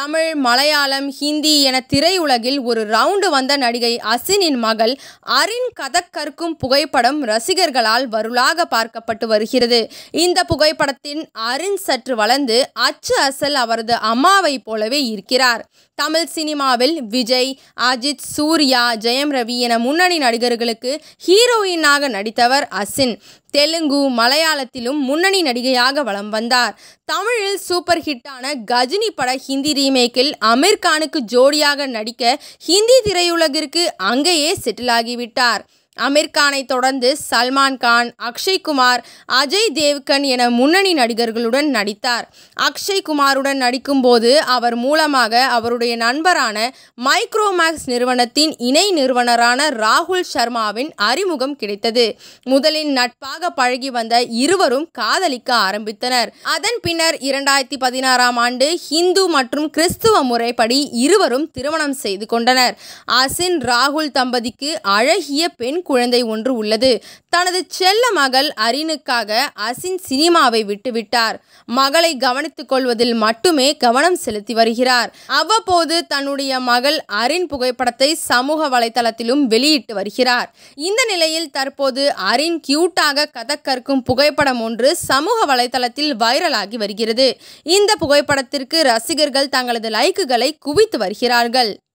தமிழ் மலையாளம் ஹிந்தி என திரையுலகில் ஒரு ரவுண்டு வந்த நடிகை அசினின் மகள் அரின் கதக்கற்கும் புகைப்படம் ரசிகர்களால் வருளாக பார்க்கப்பட்டு வருகிறது இந்த புகைப்படத்தின் அரின் சற்று வளர்ந்து அச்சு அசல் அவரது அம்மாவை போலவே இருக்கிறார் தமிழ் சினிமாவில் விஜய் அஜித் சூர்யா ஜெயம் ரவி என முன்னணி நடிகர்களுக்கு ஹீரோயினாக நடித்தவர் அசின் தெலுங்கு மலையாளத்திலும் முன்னணி நடிகையாக வலம் வந்தார் தமிழில் சூப்பர் ஹிட்டான கஜினி பட ஹிந்தி ரீமேக்கில் அமீர் கானுக்கு ஜோடியாக நடிக்க ஹிந்தி திரையுலகிற்கு அங்கேயே செட்டில் ஆகிவிட்டார் அமீர்கானை தொடர்ந்து சல்மான் கான் அக்ஷய் குமார் அஜய் தேவ்கன் என முன்னணி நடிகர்களுடன் நடித்தார் அக்ஷய் குமாருடன் நடிக்கும்போது அவர் மூலமாக அவருடைய நண்பரான மைக்ரோமேக்ஸ் நிறுவனத்தின் இணை நிறுவனரான ராகுல் சர்மாவின் அறிமுகம் கிடைத்தது முதலில் நட்பாக பழகி வந்த இருவரும் காதலிக்க ஆரம்பித்தனர் அதன் பின்னர் இரண்டாயிரத்தி பதினாறாம் ஆண்டு ஹிந்து மற்றும் கிறிஸ்துவ முறைப்படி இருவரும் திருமணம் செய்து கொண்டனர் அசின் ராகுல் தம்பதிக்கு அழகிய பெண் குழந்தை ஒன்று உள்ளது தனது செல்ல மகள் அரினுக்காக அசின் சினிமாவை விட்டுவிட்டார் மகளை கவனித்துக் கொள்வதில் மட்டுமே கவனம் செலுத்தி வருகிறார் அவ்வப்போது தன்னுடைய மகள் அரின் புகைப்படத்தை சமூக வலைதளத்திலும் வெளியிட்டு வருகிறார் இந்த நிலையில் தற்போது அரின் கியூட்டாக கற்கும் புகைப்படம் ஒன்று சமூக வலைதளத்தில் வைரலாகி வருகிறது இந்த புகைப்படத்திற்கு ரசிகர்கள் தங்களது லைக்குகளை குவித்து வருகிறார்கள்